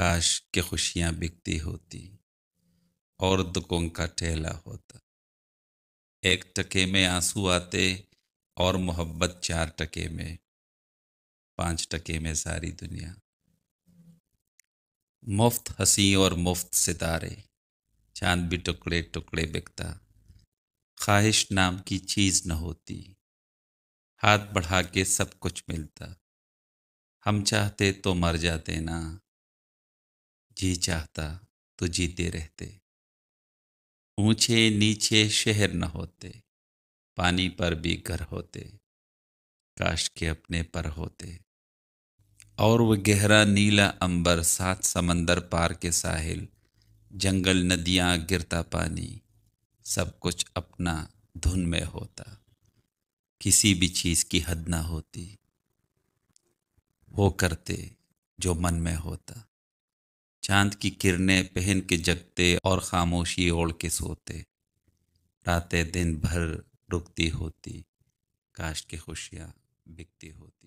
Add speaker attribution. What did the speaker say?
Speaker 1: काश के खुशियाँ बिकती होती और दुखों का ठेला होता एक टके में आंसू आते और मोहब्बत चार टके में पाँच टके में सारी दुनिया मुफ्त हंसी और मुफ्त सितारे चांद भी टुकड़े टुकड़े बिकता ख्वाहिश नाम की चीज़ न होती हाथ बढ़ा के सब कुछ मिलता हम चाहते तो मर जाते ना जी चाहता तो जीते रहते ऊंचे नीचे शहर न होते पानी पर भी घर होते काश के अपने पर होते और वह गहरा नीला अंबर सात समंदर पार के साहिल जंगल नदियाँ गिरता पानी सब कुछ अपना धुन में होता किसी भी चीज़ की हद ना होती वो करते जो मन में होता चांद की किरणें पहन के जगते और खामोशी ओढ़ के सोते रातें दिन भर रुकती होती काश की खुशियाँ बिकती होती